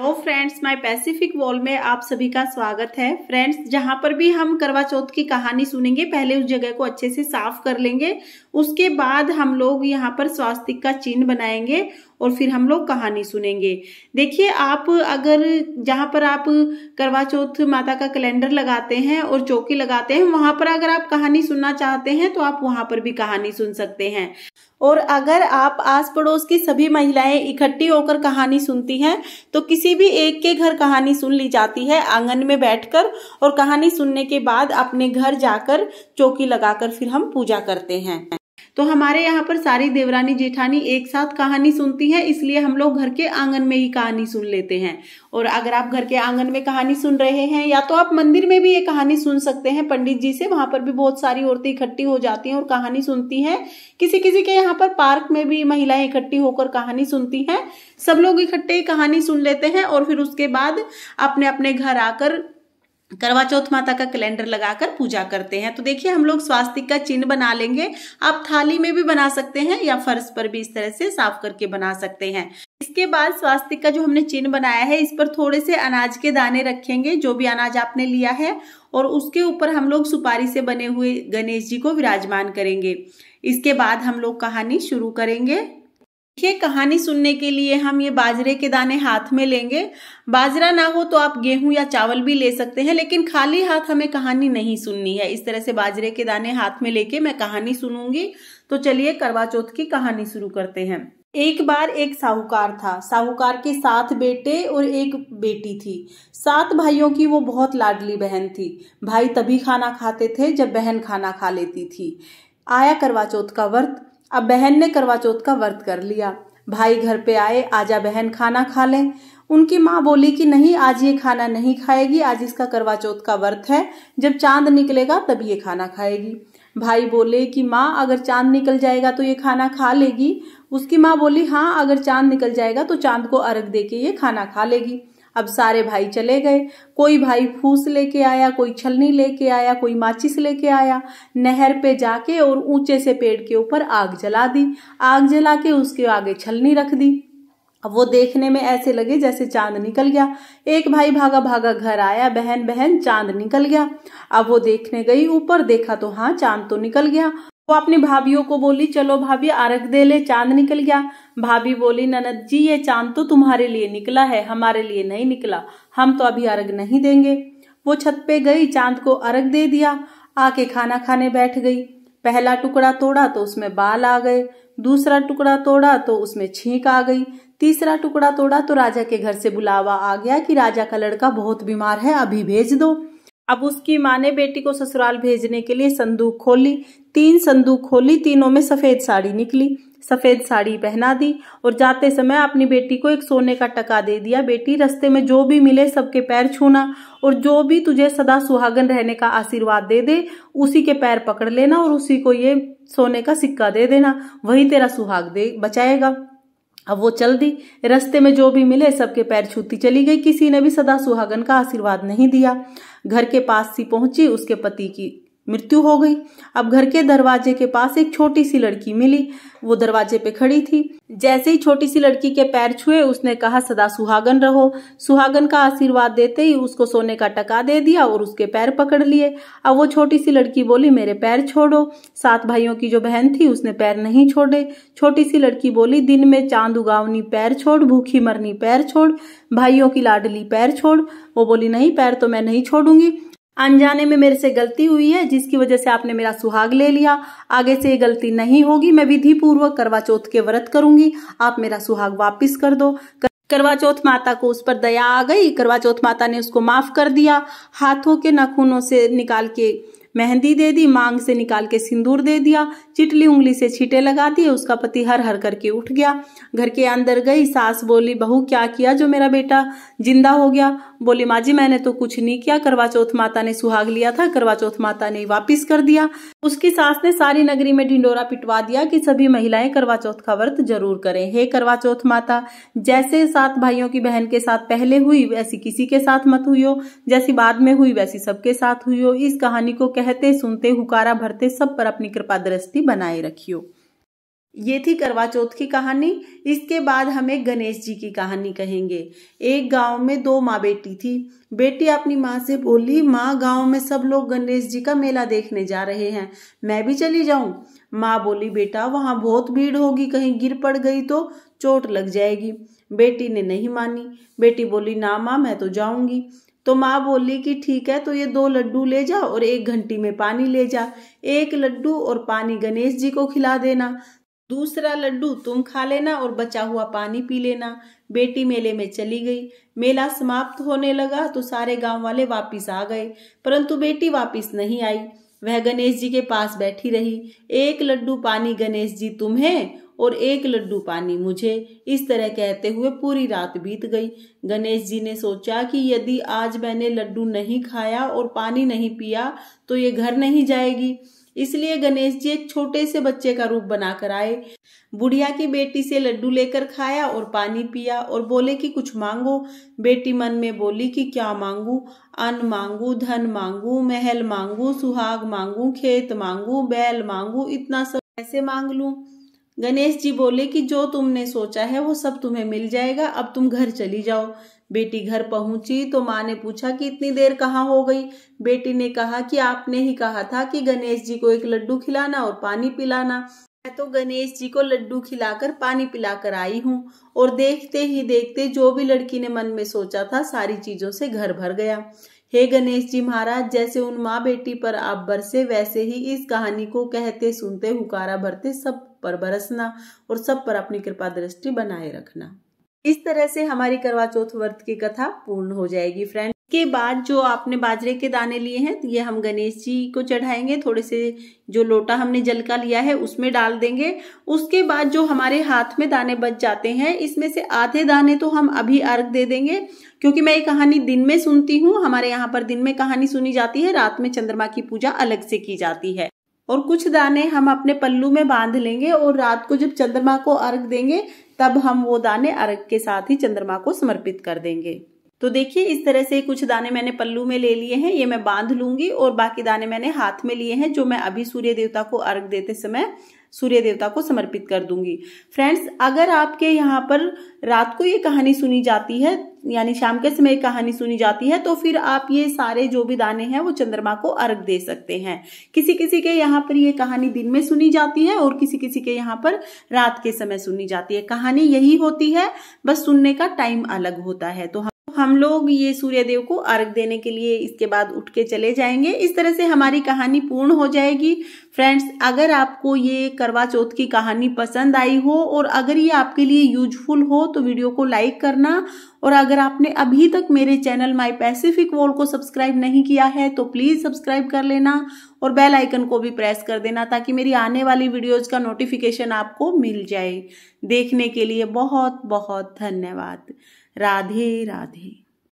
hello friends my pacific wall में आप सभी का स्वागत है फ्रेंड्स जहां पर भी हम करवा चौथ की कहानी सुनेंगे पहले उस जगह को अच्छे से साफ कर लेंगे उसके बाद हम लोग यहां पर स्वास्तिक का चिन्ह बनाएंगे और फिर हम लोग कहानी सुनेंगे देखिए आप अगर जहां पर आप करवा चौथ माता का कैलेंडर लगाते हैं और चौकी लगाते हैं वहां पर अगर आप कहानी सुनना चाहते हैं तो आप वहां पर भी कहानी सुन सकते हैं और अगर आप आस पड़ोस की सभी महिलाएं इकट्ठी होकर कहानी सुनती हैं तो किसी भी एक के घर कहानी सुन ली जाती है आंगन में बैठकर और कहानी सुनने के बाद अपने घर जाकर चौकी लगाकर फिर हम पूजा करते हैं तो हमारे यहाँ पर सारी देवरानी जेठानी एक साथ कहानी सुनती हैं इसलिए हम लोग घर के आंगन में ही कहानी सुन लेते हैं और अगर आप घर के आंगन में कहानी सुन रहे हैं या तो आप मंदिर में भी ये कहानी सुन सकते हैं पंडित जी से वहां पर भी बहुत सारी औरतें इकट्ठी हो जाती हैं और कहानी सुनती हैं किसी किसी के यहाँ पर पार्क में भी महिलाएं इकट्ठी होकर कहानी सुनती हैं सब लोग इकट्ठे ही कहानी सुन लेते हैं और फिर उसके बाद अपने अपने घर आकर करवा चौथ माता का कैलेंडर लगाकर पूजा करते हैं तो देखिए हम लोग स्वास्तिक का चिन्ह बना लेंगे आप थाली में भी बना सकते हैं या फर्श पर भी इस तरह से साफ करके बना सकते हैं इसके बाद स्वास्तिक का जो हमने चिन्ह बनाया है इस पर थोड़े से अनाज के दाने रखेंगे जो भी अनाज आपने लिया है और उसके ऊपर हम लोग सुपारी से बने हुए गणेश जी को विराजमान करेंगे इसके बाद हम लोग कहानी शुरू करेंगे देखिए कहानी सुनने के लिए हम ये बाजरे के दाने हाथ में लेंगे बाजरा ना हो तो आप गेहूं या चावल भी ले सकते हैं लेकिन खाली हाथ हमें कहानी नहीं सुननी है इस तरह से बाजरे के दाने हाथ में लेके मैं कहानी सुनूंगी तो चलिए करवा चौथ की कहानी शुरू करते हैं एक बार एक साहूकार था साहूकार के सात बेटे और एक बेटी थी सात भाइयों की वो बहुत लाडली बहन थी भाई तभी खाना खाते थे जब बहन खाना खा लेती थी आया करवा चौथ का व्रत अब बहन ने करवा चौथ का व्रत कर लिया भाई घर पे आए आजा बहन खाना खा ले उनकी माँ बोली कि नहीं आज ये खाना नहीं खाएगी आज इसका करवा चौथ का व्रत है जब चांद निकलेगा तब ये खाना खाएगी भाई बोले कि माँ अगर चांद निकल जाएगा तो ये खाना खा लेगी उसकी माँ बोली हाँ अगर चांद निकल जाएगा तो चांद को अर्घ दे के ये खाना खा लेगी अब सारे भाई चले गए कोई भाई फूस लेके आया कोई छलनी लेके आया कोई माचिस लेके आया नहर पे जाके और ऊंचे से पेड़ के ऊपर आग जला दी आग जला के उसके आगे छलनी रख दी अब वो देखने में ऐसे लगे जैसे चांद निकल गया एक भाई भागा भागा घर आया बहन बहन चांद निकल गया अब वो देखने गई ऊपर देखा तो हाँ चांद तो निकल गया वो अपनी भाभीियों को बोली चलो भाभी अर्घ दे ले चांद निकल गया भाभी बोली ननद जी ये चांद तो तुम्हारे लिए निकला है हमारे लिए नहीं निकला हम तो अभी अर्घ नहीं देंगे वो छत पे गई चांद को अर्घ दे दिया आके खाना खाने बैठ गई पहला टुकड़ा तोड़ा तो उसमें बाल आ गए दूसरा टुकड़ा तोड़ा तो उसमें छींक आ गई तीसरा टुकड़ा तोड़ा तो राजा के घर से बुलावा आ गया कि राजा का लड़का बहुत बीमार है अभी भेज दो अब उसकी माँ ने बेटी को ससुराल भेजने के लिए संदूक खोली तीन संदूक खोली तीनों में सफ़ेद साड़ी निकली सफ़ेद साड़ी पहना दी और जाते समय अपनी बेटी को एक सोने का टका दे दिया बेटी रस्ते में जो भी मिले सबके पैर छूना और जो भी तुझे सदा सुहागन रहने का आशीर्वाद दे दे उसी के पैर पकड़ लेना और उसी को ये सोने का सिक्का दे देना वही तेरा सुहाग दे बचाएगा अब वो चल दी रस्ते में जो भी मिले सबके पैर छूती चली गई किसी ने भी सदा सुहागन का आशीर्वाद नहीं दिया घर के पास सी पहुंची उसके पति की मृत्यु हो गई अब घर के दरवाजे के पास एक छोटी सी लड़की मिली वो दरवाजे पे खड़ी थी जैसे ही छोटी सी लड़की के पैर छुए उसने कहा सदा सुहागन रहो सुहागन का आशीर्वाद देते ही उसको सोने का टका दे दिया और उसके पैर पकड़ लिए अब वो छोटी सी लड़की बोली मेरे पैर छोड़ो सात भाइयों की जो बहन थी उसने पैर नहीं छोड़े छोटी सी लड़की बोली दिन में चांद उगावनी पैर छोड़ भूखी मरनी पैर छोड़ भाइयों की लाडली पैर छोड़ वो बोली नहीं पैर तो मैं नहीं छोड़ूंगी अनजाने में मेरे से गलती हुई है जिसकी वजह से आपने मेरा सुहाग ले लिया आगे से ये गलती नहीं होगी मैं विधि पूर्वक करवा चौथ के व्रत करूंगी आप मेरा सुहाग वापस कर दो करवा चौथ माता को उस पर दया आ गई करवा चौथ माता ने उसको माफ कर दिया हाथों के नखूनों से निकाल के मेहंदी दे दी मांग से निकाल के सिंदूर दे दिया चिटली उंगली से छीटे लगा दिए उसका पति हर हर करके उठ गया घर के अंदर गई सास बोली बहू क्या किया जो मेरा बेटा जिंदा हो गया बोली माँ जी मैंने तो कुछ नहीं किया करवा चौथ माता ने सुहाग लिया था करवा चौथ माता ने वापिस कर दिया उसकी सास ने सारी नगरी में ढिंडोरा पिटवा दिया कि सभी महिलाएं करवा चौथ का व्रत जरूर करें हे करवा चौथ माता जैसे सात भाइयों की बहन के साथ पहले हुई वैसी किसी के साथ मत हुई हो जैसी बाद में हुई वैसी सबके साथ हुई हो इस कहानी को कहते सुनते हुकारा भरते सब पर अपनी कृपा दृष्टि बनाए रखियो ये थी करवा चौथ की कहानी इसके बाद हमें गणेश जी की कहानी कहेंगे एक गांव में दो माँ बेटी थी बेटी अपनी माँ से बोली माँ गांव में सब लोग गणेश जी का मेला देखने जा रहे हैं मैं भी चली जाऊं माँ बोली बेटा वहाँ बहुत भीड़ होगी कहीं गिर पड़ गई तो चोट लग जाएगी बेटी ने नहीं मानी बेटी बोली ना माँ मैं तो जाऊंगी तो माँ बोली कि ठीक है तो ये दो लड्डू ले जा और एक घंटी में पानी ले जा एक लड्डू और पानी गणेश जी को खिला देना दूसरा लड्डू तुम खा लेना और बचा हुआ पानी पी लेना बेटी मेले में चली गई मेला समाप्त होने लगा तो सारे गांव वाले वापिस आ गए परंतु बेटी वापिस नहीं आई वह गणेश जी के पास बैठी रही एक लड्डू पानी गणेश जी तुम्हें और एक लड्डू पानी मुझे इस तरह कहते हुए पूरी रात बीत गई गणेश जी ने सोचा कि यदि आज मैंने लड्डू नहीं खाया और पानी नहीं पिया तो ये घर नहीं जाएगी इसलिए गणेश जी एक छोटे से बच्चे का रूप बनाकर आए बुढ़िया की बेटी से लड्डू लेकर खाया और पानी पिया और बोले कि कुछ मांगो बेटी मन में बोली कि क्या मांगू अन्न मांगू धन मांगू महल मांगू सुहाग मांगू खेत मांगू बैल मांगू इतना सब कैसे मांग लूं गणेश जी बोले कि जो तुमने सोचा है वो सब तुम्हें मिल जाएगा अब तुम घर चली जाओ बेटी घर पहुंची तो माँ ने पूछा कि इतनी देर कहाँ हो गई बेटी ने कहा कि आपने ही कहा था कि गणेश जी को एक लड्डू खिलाना और पानी पिलाना मैं तो गणेश जी को लड्डू खिलाकर पानी पिलाकर आई हूँ और देखते ही देखते जो भी लड़की ने मन में सोचा था सारी चीजों से घर भर गया हे गणेश जी महाराज जैसे उन माँ बेटी पर आप बरसे वैसे ही इस कहानी को कहते सुनते हुकारा भरते सब पर बरसना और सब पर अपनी कृपा दृष्टि बनाए रखना इस तरह से हमारी करवा चौथ व्रत की कथा पूर्ण हो जाएगी फ्रेंड के बाद जो आपने बाजरे के दाने लिए हैं तो ये हम गणेश जी को चढ़ाएंगे थोड़े से जो लोटा हमने जल का लिया है उसमें डाल देंगे उसके बाद जो हमारे हाथ में दाने बच जाते हैं इसमें से आधे दाने तो हम अभी अर्घ दे देंगे क्योंकि मैं ये कहानी दिन में सुनती हूँ हमारे यहाँ पर दिन में कहानी सुनी जाती है रात में चंद्रमा की पूजा अलग से की जाती है और कुछ दाने हम अपने पल्लू में बांध लेंगे और रात को जब चंद्रमा को अर्घ देंगे तब हम वो दाने अर्घ के साथ ही चंद्रमा को समर्पित कर देंगे तो देखिए इस तरह से कुछ दाने मैंने पल्लू में ले लिए हैं ये मैं बांध लूंगी और बाकी दाने मैंने हाथ में लिए हैं जो मैं अभी सूर्य देवता को अर्घ देते समय सूर्य देवता को समर्पित कर दूंगी फ्रेंड्स अगर आपके यहाँ पर रात को ये कहानी सुनी जाती है यानी शाम के समय कहानी सुनी जाती है तो फिर आप ये सारे जो भी दाने हैं वो चंद्रमा को अर्घ दे सकते हैं किसी किसी के यहाँ पर ये कहानी दिन में सुनी जाती है और किसी किसी के यहाँ पर रात के समय सुनी जाती है कहानी यही होती है बस सुनने का टाइम अलग होता है तो हम हम लोग ये सूर्य देव को अर्घ देने के लिए इसके बाद उठ के चले जाएंगे इस तरह से हमारी कहानी पूर्ण हो जाएगी फ्रेंड्स अगर आपको ये करवा चौथ की कहानी पसंद आई हो और अगर ये आपके लिए यूजफुल हो तो वीडियो को लाइक करना और अगर आपने अभी तक मेरे चैनल माय पैसिफिक वॉल को सब्सक्राइब नहीं किया है तो प्लीज़ सब्सक्राइब कर लेना और बेल आइकन को भी प्रेस कर देना ताकि मेरी आने वाली वीडियोज़ का नोटिफिकेशन आपको मिल जाए देखने के लिए बहुत बहुत धन्यवाद राधे राधे